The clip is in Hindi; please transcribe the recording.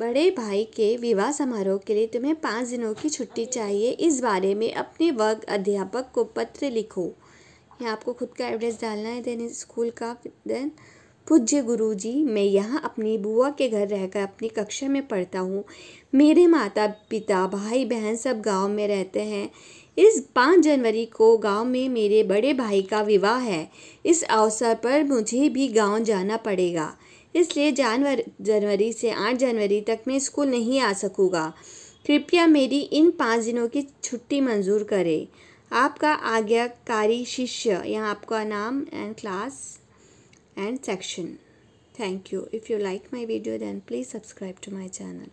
बड़े भाई के विवाह समारोह के लिए तुम्हें पाँच दिनों की छुट्टी चाहिए इस बारे में अपने वर्ग अध्यापक को पत्र लिखो यहाँ आपको खुद का एड्रेस डालना है देन स्कूल का देन पूज्य गुरु जी मैं यहाँ अपनी बुआ के घर रहकर अपनी कक्षा में पढ़ता हूँ मेरे माता पिता भाई बहन सब गांव में रहते हैं इस पाँच जनवरी को गांव में मेरे बड़े भाई का विवाह है इस अवसर पर मुझे भी गांव जाना पड़ेगा इसलिए जानवर जनवरी से आठ जनवरी तक मैं स्कूल नहीं आ सकूँगा कृपया मेरी इन पाँच दिनों की छुट्टी मंजूर करें आपका आज्ञाकारी शिष्य यहाँ आपका नाम and class and section thank you if you like my video then please subscribe to my channel